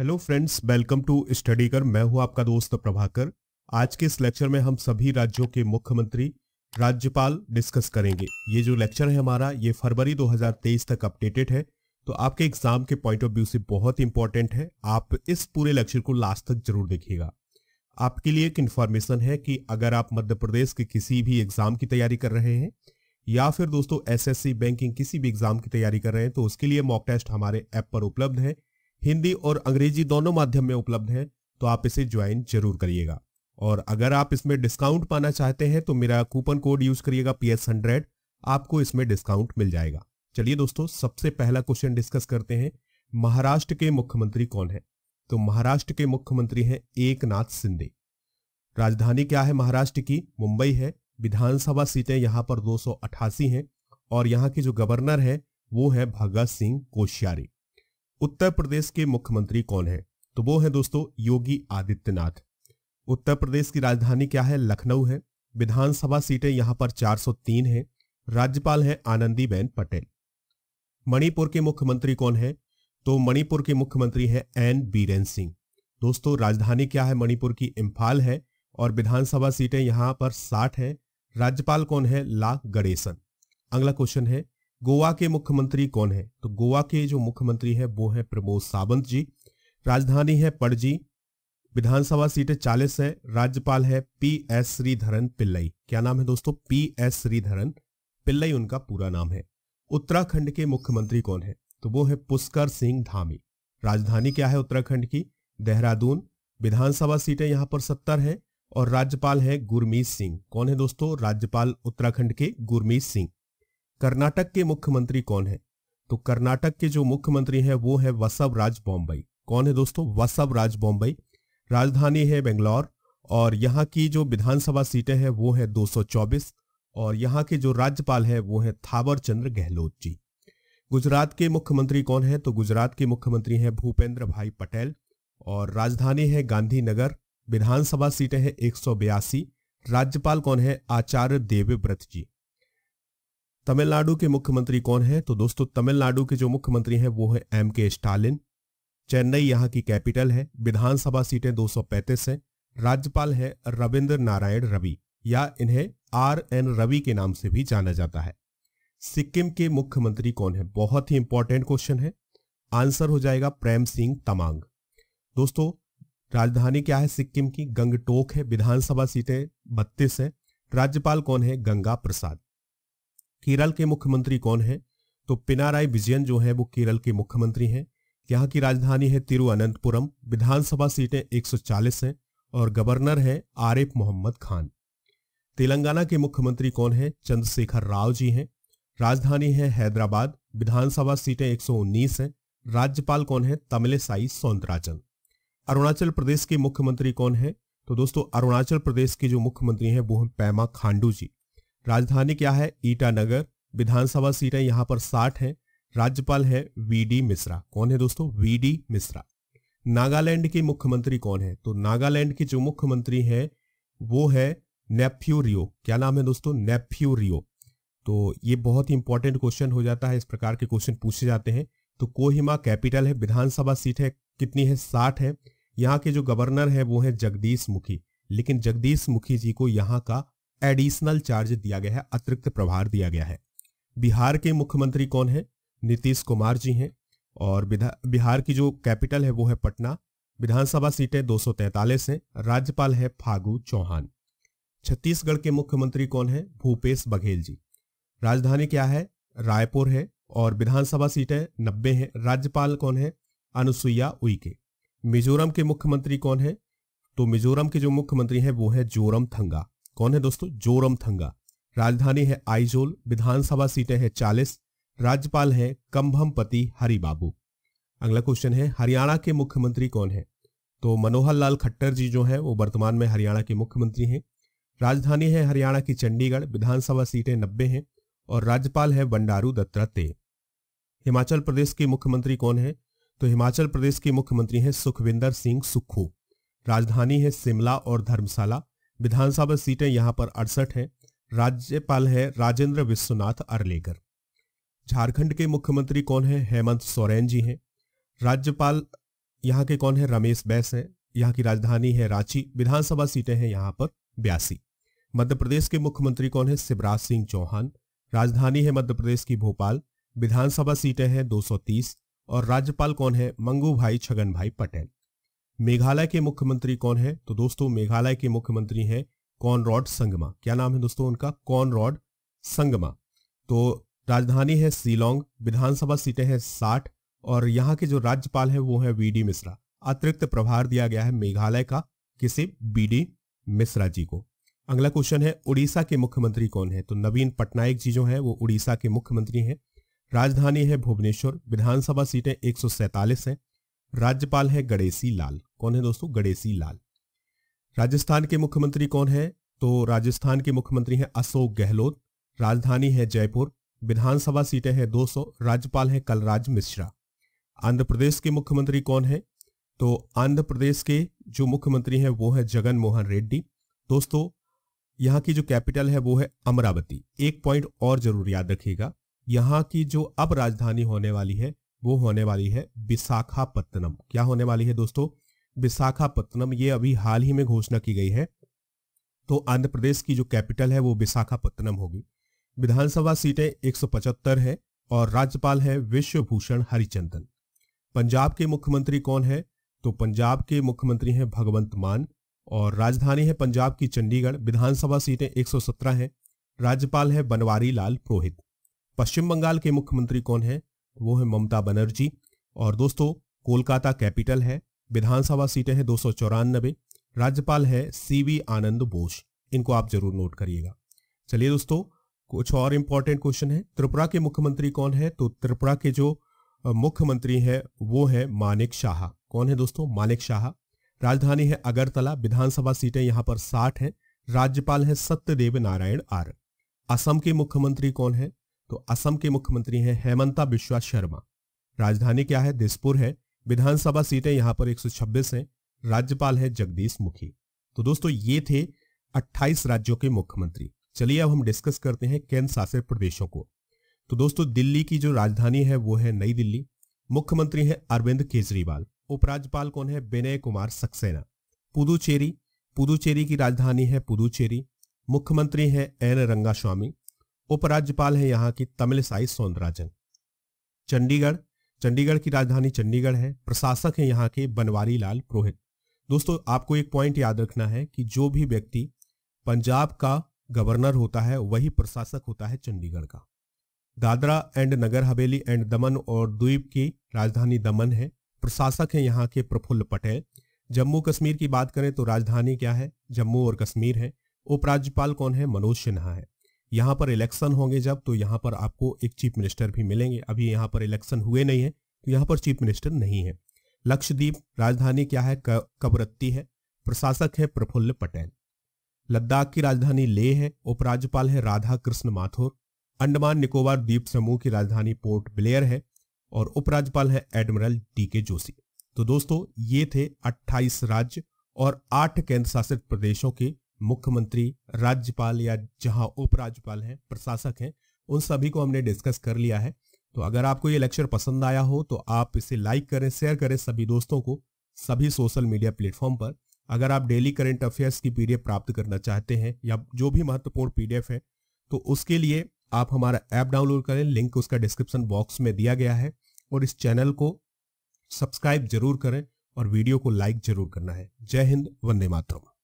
hello friends welcome to study कर मैं हूं आपका दोस्त प्रभाकर आज के इस लेक्चर में हम सभी राज्यों के मुख्यमंत्री राज्यपाल डिस्कस करेंगे ये जो लेक्चर है हमारा ये फरवरी 2023 तक अपडेटेड है तो आपके एग्जाम के पॉइंट ऑफ व्यू से बहुत इंपॉर्टेंट है आप इस पूरे लेक्चर को लास्ट तक जरूर देखिएगा आपके लिए एक इन्फॉर्मेशन है कि अगर आप मध्य प्रदेश के किसी भी एग्जाम की तैयारी कर रहे हैं या फिर दोस्तों एसएससी बैंकिंग किसी भी एग्जाम की तैयारी कर रहे हैं तो उसके लिए मॉक टेस्ट हमारे ऐप पर उपलब्ध है हिंदी और अंग्रेजी दोनों माध्यम में उपलब्ध है तो आप इसे ज्वाइन जरूर करिएगा और अगर आप इसमें डिस्काउंट पाना चाहते हैं तो मेरा कूपन कोड यूज करिएगा पी एस हंड्रेड आपको इसमें डिस्काउंट मिल जाएगा चलिए दोस्तों सबसे पहला क्वेश्चन डिस्कस करते हैं महाराष्ट्र के मुख्यमंत्री कौन है तो महाराष्ट्र के मुख्यमंत्री हैं एक नाथ सिंधे राजधानी क्या है महाराष्ट्र की मुंबई है विधानसभा सीटें यहाँ पर दो हैं और यहाँ के जो गवर्नर है वो है भगत सिंह कोश्यारी उत्तर प्रदेश के मुख्यमंत्री कौन है तो वो है दोस्तों योगी आदित्यनाथ उत्तर प्रदेश की राजधानी क्या है लखनऊ है विधानसभा सीटें यहाँ पर 403 हैं राज्यपाल हैं आनंदीबेन पटेल मणिपुर के मुख्यमंत्री कौन है तो मणिपुर के मुख्यमंत्री हैं एन बीरेन सिंह दोस्तों राजधानी क्या है मणिपुर की इम्फाल है और विधानसभा सीटें यहां पर साठ हैं राज्यपाल कौन है ला गणेशन अगला क्वेश्चन है गोवा के मुख्यमंत्री कौन है तो गोवा के जो मुख्यमंत्री है वो है प्रमोद सावंत जी राजधानी है पड़जी विधानसभा सीटें चालीस है राज्यपाल है पी एस श्रीधरन पिल्लई क्या नाम है दोस्तों पी एस श्रीधरन पिल्लई उनका पूरा नाम है उत्तराखंड के मुख्यमंत्री कौन है तो वो है पुष्कर सिंह धामी राजधानी क्या है उत्तराखंड की देहरादून विधानसभा सीटें यहाँ पर सत्तर है और राज्यपाल है गुरमीत सिंह कौन है दोस्तों राज्यपाल उत्तराखंड के गुरमीत सिंह कर्नाटक के मुख्यमंत्री कौन है तो कर्नाटक के जो मुख्यमंत्री हैं वो है वसव राज बॉम्बई कौन है दोस्तों वसव राज बॉम्बई राजधानी है बेंगलौर और यहाँ की जो विधानसभा सीटें हैं वो है 224 और यहाँ के जो राज्यपाल है वो है थावर चंद्र गहलोत जी गुजरात के मुख्यमंत्री कौन है तो गुजरात के मुख्यमंत्री हैं भूपेंद्र भाई पटेल और राजधानी है गांधीनगर विधानसभा सीटें हैं एक राज्यपाल कौन है आचार्य देवव्रत जी तमिलनाडु के मुख्यमंत्री कौन है तो दोस्तों तमिलनाडु के जो मुख्यमंत्री हैं वो है एम के स्टालिन चेन्नई यहाँ की कैपिटल है विधानसभा सीटें पैंतीस है राज्यपाल है रविंद्र नारायण रवि या इन्हें आर एन रवि के नाम से भी जाना जाता है सिक्किम के मुख्यमंत्री कौन है बहुत ही इंपॉर्टेंट क्वेश्चन है आंसर हो जाएगा प्रेम सिंह तमांग दोस्तों राजधानी क्या है सिक्किम की गंगटोक है विधानसभा सीटें बत्तीस है राज्यपाल कौन है गंगा प्रसाद केरल के मुख्यमंत्री कौन है तो पिनाराई विजयन जो है वो केरल के मुख्यमंत्री हैं यहाँ की राजधानी है तिरुअनंतपुरम विधानसभा सीटें 140 हैं और गवर्नर हैं आरिफ मोहम्मद खान तेलंगाना के मुख्यमंत्री कौन है चंद्रशेखर राव जी हैं राजधानी है हैदराबाद विधानसभा सीटें 119 हैं राज्यपाल कौन है तमिलेसाई सौंदराजन अरुणाचल प्रदेश के मुख्यमंत्री कौन है तो दोस्तों अरुणाचल प्रदेश के जो मुख्यमंत्री हैं वो हैं पैमा खांडू जी राजधानी क्या है ईटानगर विधानसभा सीटें यहां पर साठ हैं राज्यपाल है वीडी मिश्रा कौन है दोस्तों वीडी मिश्रा नागालैंड के मुख्यमंत्री कौन है तो नागालैंड के जो मुख्यमंत्री हैं वो है नेफ्यू रियो क्या नाम है दोस्तों नेफ्यू रियो तो ये बहुत ही इंपॉर्टेंट क्वेश्चन हो जाता है इस प्रकार के क्वेश्चन पूछे जाते हैं तो कोहिमा कैपिटल है विधानसभा सीट है कितनी है साठ है यहाँ के जो गवर्नर है वो है जगदीश मुखी लेकिन जगदीश मुखी जी को यहाँ का एडिशनल चार्ज दिया गया है अतिरिक्त प्रभार दिया गया है बिहार के मुख्यमंत्री कौन है नीतीश कुमार जी हैं और बिहार की जो कैपिटल है वो है पटना विधानसभा सीटें 243 हैं राज्यपाल है फागू चौहान छत्तीसगढ़ के मुख्यमंत्री कौन है भूपेश बघेल जी राजधानी क्या है रायपुर है और विधानसभा सीटें नब्बे हैं राज्यपाल कौन है अनुसुईया उइके मिजोरम के मुख्यमंत्री कौन है तो मिजोरम के जो मुख्यमंत्री हैं वो है जोरम थंगा कौन है दोस्तों जोरम थंगा राजधानी है आइजोल विधानसभा सीटें हैं चालीस राज्यपाल हैं कंभमपति हरिबाबू अगला क्वेश्चन है हरियाणा के मुख्यमंत्री कौन है तो मनोहर लाल खट्टर जी जो हैं वो वर्तमान में हरियाणा के मुख्यमंत्री हैं राजधानी है हरियाणा की चंडीगढ़ विधानसभा सीटें नब्बे हैं और राज्यपाल है बंडारू दत्तात्रेय हिमाचल प्रदेश के मुख्यमंत्री कौन है तो हिमाचल प्रदेश के मुख्यमंत्री हैं सुखविंदर सिंह सुक्खू राजधानी है शिमला और धर्मशाला विधानसभा सीटें यहाँ पर अड़सठ हैं राज्यपाल है राजेंद्र विश्वनाथ अरलेकर झारखंड के मुख्यमंत्री कौन है हेमंत सोरेन जी हैं राज्यपाल यहाँ के कौन है रमेश बैस हैं यहाँ की राजधानी है रांची विधानसभा सीटें हैं यहाँ पर बयासी मध्य प्रदेश के मुख्यमंत्री कौन है शिवराज सिंह चौहान राजधानी है मध्य प्रदेश की भोपाल विधानसभा सीटें हैं 230 और राज्यपाल कौन है मंगू भाई छगन भाई पटेल मेघालय के मुख्यमंत्री कौन है तो दोस्तों मेघालय के मुख्यमंत्री हैं कॉनरॉड संगमा क्या नाम है दोस्तों उनका कॉनरॉड संगमा तो राजधानी है सीलोंग विधानसभा सीटें हैं साठ और यहाँ के जो राज्यपाल हैं वो है वी डी मिश्रा अतिरिक्त प्रभार दिया गया है मेघालय का किसी बी डी मिश्रा जी को अगला क्वेश्चन है उड़ीसा के मुख्यमंत्री कौन है तो नवीन पटनायक जी जो है वो उड़ीसा के मुख्यमंत्री हैं राजधानी है भुवनेश्वर विधानसभा सीटें एक हैं राज्यपाल है गणेशी लाल कौन है दोस्तों गणेशी लाल राजस्थान के मुख्यमंत्री कौन है तो राजस्थान के मुख्यमंत्री हैं अशोक गहलोत राजधानी है जयपुर विधानसभा सीटें हैं 200 राज्यपाल हैं कलराज मिश्रा आंध्र प्रदेश के मुख्यमंत्री कौन है तो आंध्र प्रदेश के जो मुख्यमंत्री हैं वो है जगन मोहन रेड्डी दोस्तों यहाँ की जो कैपिटल है वो है अमरावती एक पॉइंट और जरूर याद रखिएगा यहाँ की जो अब राजधानी होने वाली है वो होने वाली है विशाखापत्तनम क्या होने वाली है दोस्तों विशाखापत्तनम ये अभी हाल ही में घोषणा की गई है तो आंध्र प्रदेश की जो कैपिटल है वो विशाखापत्तनम होगी विधानसभा सीटें एक है और राज्यपाल है विश्वभूषण हरिचंदन पंजाब के मुख्यमंत्री कौन है तो पंजाब के मुख्यमंत्री हैं भगवंत मान और राजधानी है पंजाब की चंडीगढ़ विधानसभा सीटें 117 हैं राज्यपाल है बनवारी लाल पुरोहित पश्चिम बंगाल के मुख्यमंत्री कौन है वो है ममता बनर्जी और दोस्तों कोलकाता कैपिटल है विधानसभा सीटें हैं दो राज्यपाल है सीवी आनंद बोस इनको आप जरूर नोट करिएगा चलिए दोस्तों कुछ और इम्पोर्टेंट क्वेश्चन है त्रिपुरा के मुख्यमंत्री कौन है तो त्रिपुरा के जो मुख्यमंत्री है वो है मानिक शाह कौन है दोस्तों मानिक शाह राजधानी है अगरतला विधानसभा सीटें यहाँ पर साठ हैं राज्यपाल है सत्यदेव नारायण आर असम के मुख्यमंत्री कौन है तो असम के मुख्यमंत्री हैं हेमंता बिश्वा शर्मा राजधानी क्या है दिसपुर है विधानसभा सीटें यहाँ पर 126 हैं राज्यपाल है जगदीश मुखी तो दोस्तों ये थे 28 राज्यों के मुख्यमंत्री चलिए अब हम डिस्कस करते हैं केंद्र शासित प्रदेशों को तो दोस्तों दिल्ली की जो राजधानी है वो है नई दिल्ली मुख्यमंत्री है अरविंद केजरीवाल उपराज्यपाल कौन है विनय कुमार सक्सेना पुदुचेरी पुदुचेरी की राजधानी है पुदुचेरी मुख्यमंत्री है एन रंगास्वामी उपराज्यपाल हैं यहाँ की तमिलसाई सौंदराजन चंडीगढ़ चंडीगढ़ की राजधानी चंडीगढ़ है प्रशासक हैं यहाँ के बनवारी लाल पुरोहित दोस्तों आपको एक पॉइंट याद रखना है कि जो भी व्यक्ति पंजाब का गवर्नर होता है वही प्रशासक होता है चंडीगढ़ का दादरा एंड नगर हवेली एंड दमन और द्वीप की राजधानी दमन है प्रशासक है यहाँ के प्रफुल्ल पटेल जम्मू कश्मीर की बात करें तो राजधानी क्या है जम्मू और कश्मीर है उपराज्यपाल कौन है मनोज सिन्हा है यहाँ पर इलेक्शन होंगे जब तो यहाँ पर आपको एक चीफ मिनिस्टर भी मिलेंगे अभी यहाँ पर इलेक्शन हुए नहीं है तो यहाँ पर चीफ मिनिस्टर नहीं है लक्षद्वीप राजधानी क्या है कबरत्ती है प्रशासक है प्रफुल्ल पटेल लद्दाख की राजधानी ले है उपराज्यपाल है राधा कृष्ण माथुर अंडमान निकोबार द्वीप समूह की राजधानी पोर्ट ब्लेयर है और उपराज्यपाल है एडमिरल डी के जोशी तो दोस्तों ये थे 28 राज्य और 8 केंद्र शासित प्रदेशों के मुख्यमंत्री राज्यपाल या जहां उपराज्यपाल हैं प्रशासक हैं उन सभी को हमने डिस्कस कर लिया है तो अगर आपको ये लेक्चर पसंद आया हो तो आप इसे लाइक करें शेयर करें सभी दोस्तों को सभी सोशल मीडिया प्लेटफॉर्म पर अगर आप डेली करंट अफेयर्स की पीडीएफ प्राप्त करना चाहते हैं या जो भी महत्वपूर्ण पीडीएफ है तो उसके लिए आप हमारा ऐप डाउनलोड करें लिंक उसका डिस्क्रिप्शन बॉक्स में दिया गया है और इस चैनल को सब्सक्राइब जरूर करें और वीडियो को लाइक जरूर करना है जय हिंद वंदे मातरम